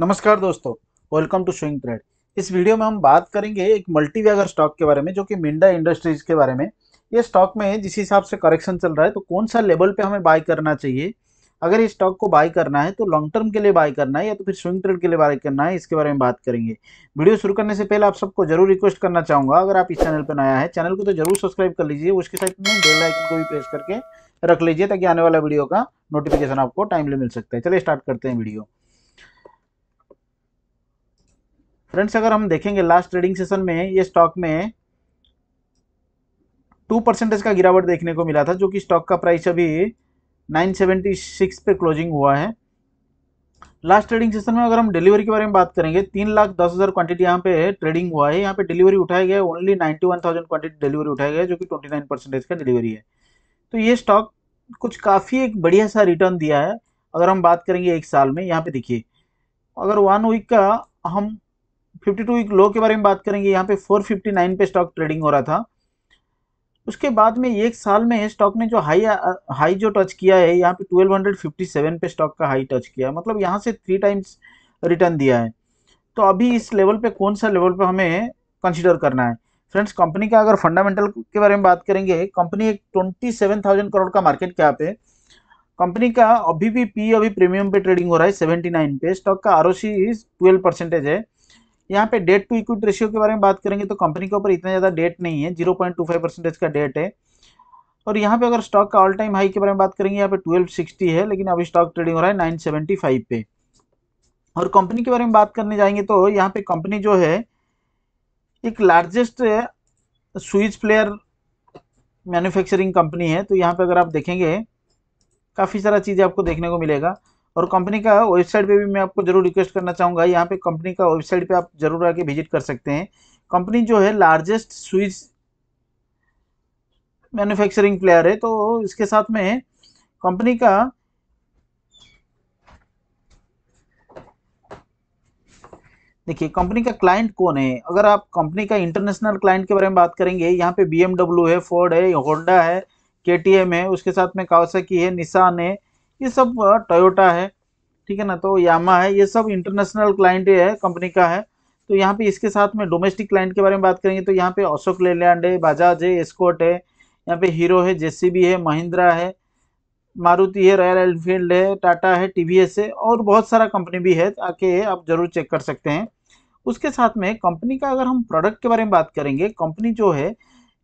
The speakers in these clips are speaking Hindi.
नमस्कार दोस्तों वेलकम टू स्विंग ट्रेड इस वीडियो में हम बात करेंगे एक मल्टीवैगर स्टॉक के बारे में जो कि मिंडा इंडस्ट्रीज के बारे में ये स्टॉक में जिस हिसाब से करेक्शन चल रहा है तो कौन सा लेवल पे हमें बाय करना चाहिए अगर इस स्टॉक को बाय करना है तो लॉन्ग टर्म के लिए बाय करना है या तो फिर स्विंग ट्रेड के लिए बाय करना है इसके बारे में बात करेंगे वीडियो शुरू करने से पहले आप सबको जरूर रिक्वेस्ट करना चाहूँगा अगर आप इस चैनल पर नया है चैनल को तो जरूर सब्सक्राइब कर लीजिए उसके साथ में बेल आइकन को भी प्रेस करके रख लीजिए ताकि आने वाला वीडियो का नोटिफिकेशन आपको टाइमली मिल सकता है चलिए स्टार्ट करते हैं वीडियो फ्रेंड्स अगर हम देखेंगे लास्ट ट्रेडिंग सेशन में ये स्टॉक में टू परसेंटेज का गिरावट देखने को मिला था जो कि स्टॉक का प्राइस अभी 976 पे क्लोजिंग हुआ है लास्ट ट्रेडिंग सेशन में अगर हम डिलीवरी के बारे में बात करेंगे तीन लाख दस हज़ार क्वांटिटी यहाँ पे ट्रेडिंग हुआ है यहाँ पे डिलीवरी उठाया गया only ninety one thousand quantity delivery उठाया गया जो कि ट्वेंटी नाइन परसेंटेज का डिलीवरी है तो ये स्टॉक कुछ काफ़ी एक बढ़िया सा रिटर्न दिया है अगर हम बात करेंगे एक साल में यहाँ पे देखिए अगर वन वीक का हम फिफ्टी टू वीक लो के बारे में बात करेंगे यहाँ पे फोर फिफ्टी नाइन पे स्टॉक ट्रेडिंग हो रहा था उसके बाद में एक साल में स्टॉक ने जो हाई हाई uh, जो टच किया है यहाँ पे ट्वेल्व हंड्रेड फिफ्टी सेवन पे स्टॉक का हाई टच किया मतलब यहाँ से थ्री टाइम्स रिटर्न दिया है तो अभी इस लेवल पे कौन सा लेवल पे हमें कंसिडर करना है फ्रेंड्स कंपनी का अगर फंडामेंटल के बारे में बात करेंगे कंपनी एक ट्वेंटी सेवन थाउजेंड करोड़ का मार्केट कैप है कंपनी का अभी भी पी अभी प्रीमियम पे ट्रेडिंग हो रहा है सेवेंटी नाइन पे स्टॉक का R O C twelve percentage है यहाँ पे डेट टू इक्विटी रेशियो के बारे में बात करेंगे तो कंपनी के ऊपर इतना ज़्यादा डेट नहीं है zero point two five percentage का डेट है और यहाँ पे अगर स्टॉक का ऑल टाइम हाई के बारे में बात करेंगे यहाँ पे ट्वेल्व सिक्सटी है लेकिन अभी स्टॉक ट्रेडिंग हो रहा है नाइन सेवेंटी फाइव पे और कंपनी के बारे में बात करने जाएंगे तो यहाँ पे कंपनी जो है एक largest switch player manufacturing company है तो यहाँ पे अगर आप देखेंगे काफ़ी सारा चीज आपको देखने को मिलेगा और कंपनी का वेबसाइट पे भी मैं आपको जरूर रिक्वेस्ट करना चाहूँगा यहाँ पे कंपनी का वेबसाइट पे आप जरूर आके विजिट कर सकते हैं कंपनी जो है लार्जेस्ट स्विच मैन्युफैक्चरिंग प्लेयर है तो इसके साथ में कंपनी का देखिए कंपनी का क्लाइंट कौन है अगर आप कंपनी का इंटरनेशनल क्लाइंट के बारे में बात करेंगे यहाँ पे बी है फोर्ड है होंडा है के है उसके साथ में कावसा है निशान है ये सब टोयोटा है ठीक है ना तो यामा है ये सब इंटरनेशनल क्लाइंट है कंपनी का है तो यहाँ पे इसके साथ में डोमेस्टिक क्लाइंट के बारे में बात करेंगे तो यहाँ पे अशोक लेलैंड है बजाज है एस्कोट है यहाँ पे हीरो है जेसीबी है महिंद्रा है मारुति है रॉयल एनफील्ड है टाटा है टीवीएस है और बहुत सारा कंपनी भी है आके आप ज़रूर चेक कर सकते हैं उसके साथ में कंपनी का अगर हम प्रोडक्ट के बारे में बात करेंगे कंपनी जो है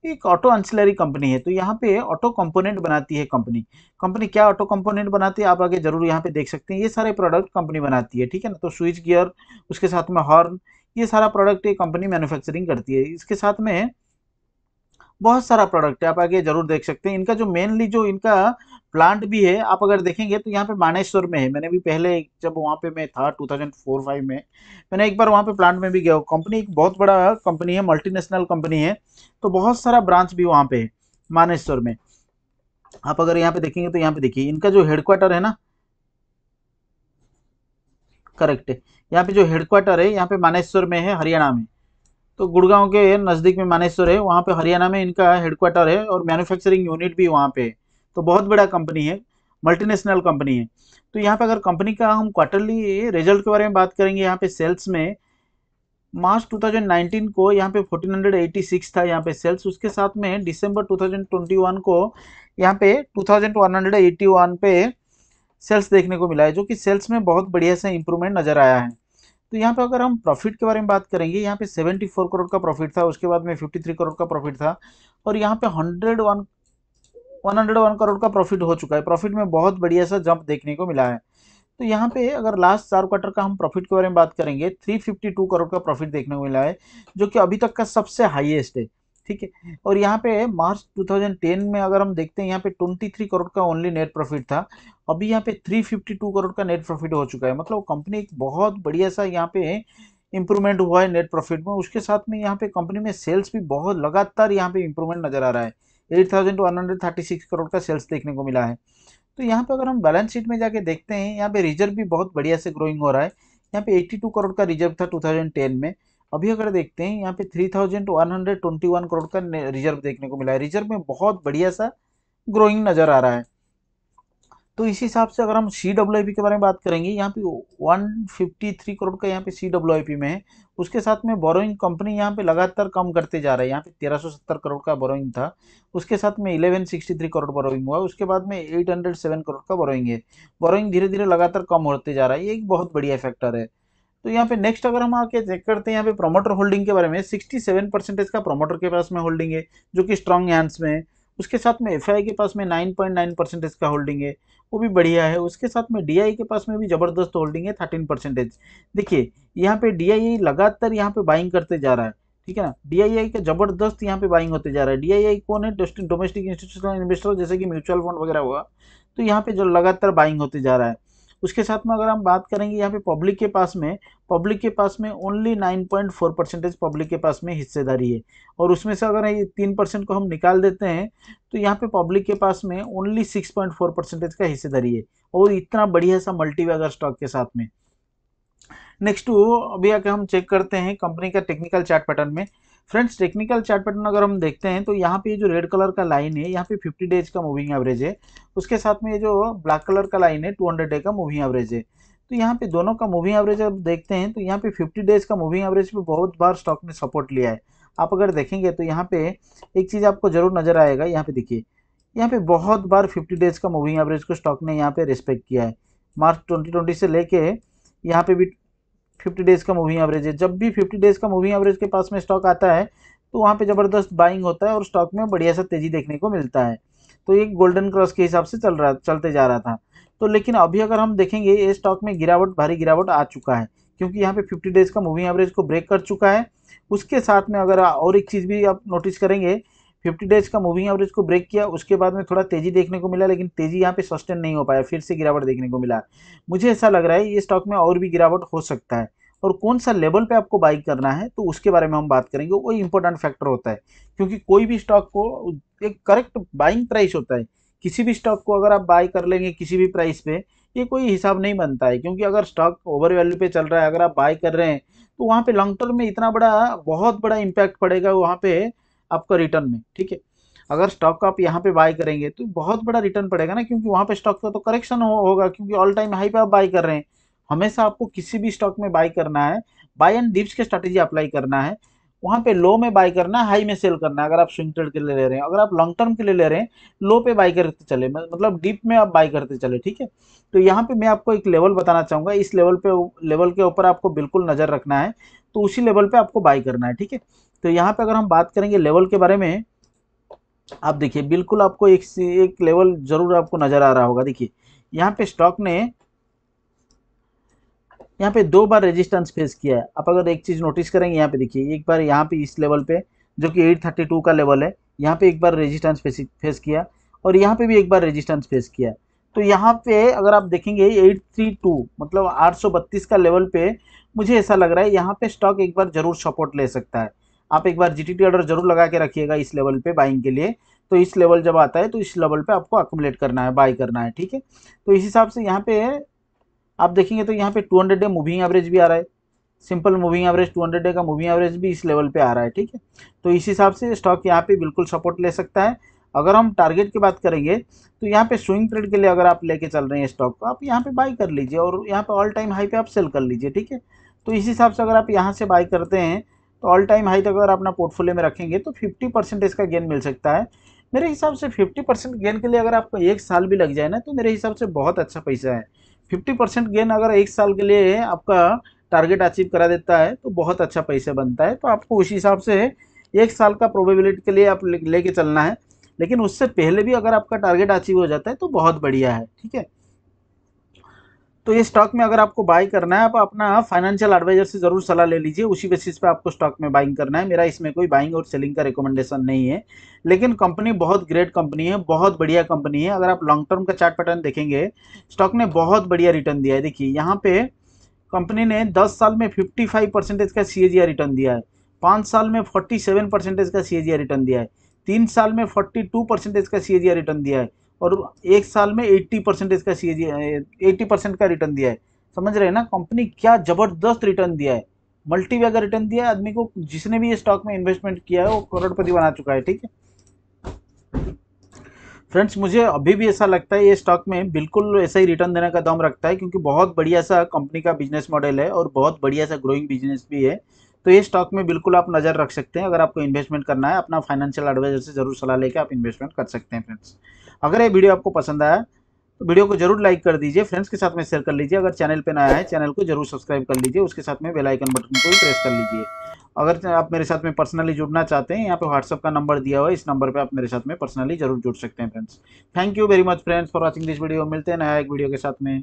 एक ऑटो अंसिलरी कंपनी है तो यहाँ पे ऑटो कंपोनेंट बनाती है कंपनी कंपनी क्या ऑटो कंपोनेंट बनाती है आप आगे जरूर यहाँ पे देख सकते हैं ये सारे प्रोडक्ट कंपनी बनाती है ठीक है ना तो स्विच गियर उसके साथ में हॉर्न ये सारा प्रोडक्ट ये कंपनी मैन्युफैक्चरिंग करती है इसके साथ में बहुत सारा प्रोडक्ट है आप आगे जरूर देख सकते हैं इनका जो मेनली जो इनका प्लांट भी है आप अगर देखेंगे तो यहाँ पे मानेश्वर में है मैंने भी पहले जब वहाँ पे मैं था 2004-5 में मैंने एक बार वहाँ पे प्लांट में भी गया कंपनी एक बहुत बड़ा कंपनी है मल्टीनेशनल कंपनी है तो बहुत सारा ब्रांच भी वहाँ पे है मानेश्वर में आप अगर यहाँ पे देखेंगे तो यहाँ पे देखिए इनका जो हेडक्वार्टर है ना करेक्ट है यहाँ पे जो हेडक्वार्टर है यहाँ पे मानेश्वर में है हरियाणा में तो गुड़गांव के नज़दीक में मानेश्वर है वहाँ पे हरियाणा में इनका हेडक्वार्टर है और मैन्युफैक्चरिंग यूनिट भी वहाँ पे है तो बहुत बड़ा कंपनी है मल्टीनेशनल कंपनी है तो यहाँ पे अगर कंपनी का हम क्वार्टरली रिजल्ट के बारे में बात करेंगे यहाँ पे सेल्स में मार्च 2019 को यहाँ पे 1486 था यहाँ पे सेल्स उसके साथ में दिसंबर 2021 को यहाँ पे 2181 पे सेल्स देखने को मिला है जो कि सेल्स में बहुत बढ़िया से इम्प्रूवमेंट नज़र आया है तो यहाँ पे अगर हम प्रॉफिट के बारे में बात करेंगे यहाँ पे 74 करोड़ का प्रॉफिट था उसके बाद में 53 करोड़ का प्रॉफिट था और यहाँ पे 101 101 करोड़ का प्रॉफिट हो चुका है प्रॉफिट में बहुत बढ़िया सा जंप देखने को मिला है तो यहाँ पे अगर लास्ट चार क्वार्टर का हम प्रॉफिट के बारे में बात करेंगे 352 करोड़ का प्रॉफिट देखने को मिला है जो कि अभी तक का सबसे हाईएस्ट है ठीक है और यहाँ पे मार्च 2010 में अगर हम देखते हैं यहाँ पे 23 करोड़ का ओनली नेट प्रॉफिट था अभी यहाँ पे 352 करोड़ का नेट प्रॉफिट हो चुका है मतलब कंपनी एक बहुत बढ़िया सा यहाँ पे इम्प्रूवमेंट हुआ है नेट प्रॉफिट में उसके साथ में यहाँ पे कंपनी में सेल्स भी बहुत लगातार यहाँ पे इम्प्रूवमेंट नज़र आ रहा है eight thousand one hundred thirty six crore का सेल्स देखने को मिला है तो यहाँ पर अगर हम बैलेंस शीट में जाके देखते हैं यहाँ पे रिजर्व भी बहुत बढ़िया से ग्रोइंग हो रहा है यहाँ पे 82 करोड़ का रिजर्व था 2010 में अभी अगर देखते हैं यहाँ पे 3121 करोड़ का रिजर्व देखने को मिला है रिजर्व में बहुत बढ़िया सा ग्रोइंग नज़र आ रहा है तो इसी हिसाब से अगर हम सी डब्ल्यू के बारे में बात करेंगे यहाँ पे 153 करोड़ का यहाँ पे सी डब्ल्यू में है उसके साथ में बोरोइंग कंपनी यहाँ पे लगातार कम करते जा रहा है यहाँ पे 1370 करोड़ का बोरोइंग था उसके साथ में 1163 करोड़ बोरोइंग हुआ उसके बाद में 807 करोड़ का बोरोइंग है बोरोइंग धीरे धीरे लगातार कम होते जा रहा है ये एक बहुत बढ़िया फैक्टर है तो यहाँ पे नेक्स्ट अगर हम आके चेक करते हैं यहाँ पे प्रमोटर होल्डिंग के बारे में सेवन परसेंटेज का प्रोमोटर के पास में होल्डिंग है जो कि स्ट्रॉन्ग हैंड्स में है उसके साथ में एफ के पास में 9.9 परसेंटेज का होल्डिंग है वो भी बढ़िया है उसके साथ में डी के पास में भी ज़बरदस्त होल्डिंग है थर्टीन परसेंटेज देखिए यहाँ पे डी लगातार यहाँ पे बाइंग करते जा रहा है ठीक है ना डी का जबरदस्त यहाँ पे बाइंग होते जा रहा है डी कौन है डोमेस्टिक इंस्टीट्यूशनल इन्वेस्टर जैसे कि म्यूचुअल फंड वगैरह हुआ तो यहाँ पे जो लगातार बाइंग होते जा रहा है उसके साथ में अगर हम बात करेंगे यहाँ पे पब्लिक के पास में पब्लिक के पास में only nine point four percentage public के पास में हिस्सेदारी है और उसमें से अगर ये तीन परसेंट को हम निकाल देते हैं तो यहाँ पे पब्लिक के पास में only six point four percentage का हिस्सेदारी है और इतना बढ़िया सा मल्टीवैगर स्टॉक के साथ में नेक्स्ट अभी आके हम चेक करते हैं कंपनी का टेक्निकल चार्ट पैटर्न में फ्रेंड्स टेक्निकल चार्ट पैटर्न अगर हम देखते हैं तो यहाँ पे जो रेड कलर का लाइन है यहाँ पे 50 डेज का मूविंग एवरेज है उसके साथ में ये जो ब्लैक कलर का लाइन है 200 डे का मूविंग एवरेज है तो यहाँ पे दोनों का मूविंग एवरेज अब देखते हैं तो यहाँ पे 50 डेज का मूविंग एवरेज पे बहुत बार स्टॉक ने सपोर्ट लिया है आप अगर देखेंगे तो यहाँ पे एक चीज़ आपको जरूर नजर आएगा यहाँ पे देखिए यहाँ पे बहुत बार फिफ्टी डेज का मूविंग एवरेज को स्टॉक ने यहाँ पे रिस्पेक्ट किया है मार्च ट्वेंटी से लेके यहाँ पे भी फिफ्टी डेज़ का मूविंग एवरेज है जब भी फिफ्टी डेज़ का मूविंग एवरेज के पास में स्टॉक आता है तो वहाँ पे ज़बरदस्त बाइंग होता है और स्टॉक में बढ़िया सा तेज़ी देखने को मिलता है तो ये गोल्डन क्रॉस के हिसाब से चल रहा चलते जा रहा था तो लेकिन अभी अगर हम देखेंगे ये स्टॉक में गिरावट भारी गिरावट आ चुका है क्योंकि यहाँ पर फिफ्टी डेज़ का मूविंग एवरेज को ब्रेक कर चुका है उसके साथ में अगर और एक चीज़ भी आप नोटिस करेंगे फिफ्टी डेज का मूविंग एवरेज को ब्रेक किया उसके बाद में थोड़ा तेजी देखने को मिला लेकिन तेजी यहाँ पे सस्टेन नहीं हो पाया फिर से गिरावट देखने को मिला मुझे ऐसा लग रहा है ये स्टॉक में और भी गिरावट हो सकता है और कौन सा लेवल पे आपको बाई करना है तो उसके बारे में हम बात करेंगे वो इम्पोर्टेंट फैक्टर होता है क्योंकि कोई भी स्टॉक को एक करेक्ट बाइंग प्राइस होता है किसी भी स्टॉक को अगर आप बाई कर लेंगे किसी भी प्राइस पे ये कोई हिसाब नहीं बनता है क्योंकि अगर स्टॉक ओवर वैल्यू पे चल रहा है अगर आप बाई कर रहे हैं तो वहाँ पे लॉन्ग टर्म में इतना बड़ा बहुत बड़ा इम्पैक्ट पड़ेगा वहाँ पे आपका रिटर्न में ठीक है अगर स्टॉक आप यहाँ पे बाय करेंगे तो बहुत बड़ा रिटर्न पड़ेगा ना क्योंकि वहाँ पे स्टॉक का तो करेक्शन हो, होगा क्योंकि ऑल टाइम हाई पे आप बाय कर रहे हैं हमेशा आपको किसी भी स्टॉक में बाय करना है बाय एंड डिप्स के स्ट्रेटेजी अप्लाई करना है वहाँ पे लो में बाय करना हाई में सेल करना अगर आप स्विंग ट्रेड के लिए ले रहे हैं अगर आप लॉन्ग टर्म के लिए ले रहे हैं लो पे बाय करते चले मतलब डीप में आप बाय करते चले ठीक है तो यहाँ पे मैं आपको एक लेवल बताना चाहूँगा इस लेवल पे लेवल के ऊपर आपको बिल्कुल नज़र रखना है तो उसी लेवल पे आपको बाय करना है ठीक है तो यहाँ पर अगर हम बात करेंगे लेवल के बारे में आप देखिए बिल्कुल आपको एक एक लेवल ज़रूर आपको नज़र आ रहा होगा देखिए यहाँ पे स्टॉक ने यहाँ पे दो बार रेजिस्टेंस फेस किया है आप अगर एक चीज़ नोटिस करेंगे यहाँ पे देखिए एक बार यहाँ पे इस लेवल पे जो कि एट थर्टी टू का लेवल है यहाँ पे एक बार रेजिस्टेंस फेस फेस किया और यहाँ पे भी एक बार रेजिस्टेंस फेस किया तो यहाँ पे अगर आप देखेंगे टू मतलब बत्तीस का लेवल पे मुझे ऐसा लग रहा है यहाँ पे स्टॉक एक बार ज़रूर सपोर्ट ले सकता है आप एक बार जी ऑर्डर जरूर लगा के रखिएगा इस लेवल पे बाइंग के लिए तो इस लेवल जब आता है तो इस लेवल पे आपको अकोमलेट करना है बाई करना है ठीक है तो इस हिसाब से यहाँ पे आप देखेंगे तो यहाँ पे 200 डे मूविंग एवरेज भी आ रहा है सिंपल मूविंग एवरेज 200 डे का मूविंग एवरेज भी इस लेवल पे आ रहा है ठीक है तो इस हिसाब से स्टॉक यहाँ पे बिल्कुल सपोर्ट ले सकता है अगर हम टारगेट की बात करेंगे तो यहाँ पे स्विंग ट्रेड के लिए अगर आप लेके चल रहे हैं स्टॉक को आप यहाँ पे बाई कर लीजिए और यहाँ पे ऑल टाइम हाई पे आप सेल कर लीजिए ठीक है तो इस हिसाब से अगर आप यहाँ से बाई करते हैं तो ऑल टाइम हाई तक अगर अपना पोर्टफोलियो में रखेंगे तो फिफ्टी परसेंट इसका गेन मिल सकता है मेरे हिसाब से फिफ्टी परसेंट गेन के लिए अगर आपको एक साल भी लग जाए ना तो मेरे हिसाब से बहुत अच्छा पैसा है फिफ्टी परसेंट गेन अगर एक साल के लिए आपका टारगेट अचीव करा देता है तो बहुत अच्छा पैसा बनता है तो आपको उस हिसाब से एक साल का प्रोबेबिलिटी के लिए आप लेके चलना है लेकिन उससे पहले भी अगर आपका टारगेट अचीव हो जाता है तो बहुत बढ़िया है ठीक है तो ये स्टॉक में अगर आपको बाय करना है आप अपना फाइनेंशियल एडवाइजर से ज़रूर सलाह ले लीजिए उसी बेसिस पे आपको स्टॉक में बाइंग करना है मेरा इसमें कोई बाइंग और सेलिंग का रिकमेंडेशन नहीं है लेकिन कंपनी बहुत ग्रेट कंपनी है बहुत बढ़िया कंपनी है अगर आप लॉन्ग टर्म का चार्ट पैटर्न देखेंगे स्टॉक ने बहुत बढ़िया रिटर्न दिया है देखिए यहाँ पे कंपनी ने दस साल में फिफ्टी का सी रिटर्न दिया है पाँच साल में फोर्टी का सी रिटर्न दिया है तीन साल में फोर्टी का सी रिटर्न दिया है और एक साल में 80 परसेंट इसका सी एटी परसेंट का रिटर्न दिया है समझ रहे हैं ना कंपनी क्या ज़बरदस्त रिटर्न दिया है मल्टी का रिटर्न दिया है आदमी को जिसने भी ये स्टॉक में इन्वेस्टमेंट किया है वो करोड़पति बना चुका है ठीक है फ्रेंड्स मुझे अभी भी ऐसा लगता है ये स्टॉक में बिल्कुल ऐसा ही रिटर्न देने का दम रखता है क्योंकि बहुत बढ़िया सा कंपनी का बिजनेस मॉडल है और बहुत बढ़िया सा ग्रोइंग बिजनेस भी है तो ये स्टॉक में बिल्कुल आप नज़र रख सकते हैं अगर आपको इन्वेस्टमेंट करना है अपना फाइनेंशियल एडवाइजर से जरूर सलाह लेकर आप इन्वेस्टमेंट कर सकते हैं फ्रेंड्स अगर ये वीडियो आपको पसंद आया तो वीडियो को जरूर लाइक कर दीजिए फ्रेंड्स के साथ में शेयर कर लीजिए अगर चैनल पर नया है चैनल को जरूर सब्सक्राइब कर लीजिए उसके साथ में बेलाइकन बटन को भी प्रेस कर लीजिए अगर आप मेरे साथ में पर्सनली जुड़ना चाहते हैं यहाँ पे व्हाट्सअप का नंबर दिया हुआ है इस नंबर पे आप मेरे साथ में पर्सनली जरूर जुड़ सकते हैं friends thank you very much friends for watching this video मिलते हैं नया एक वीडियो के साथ में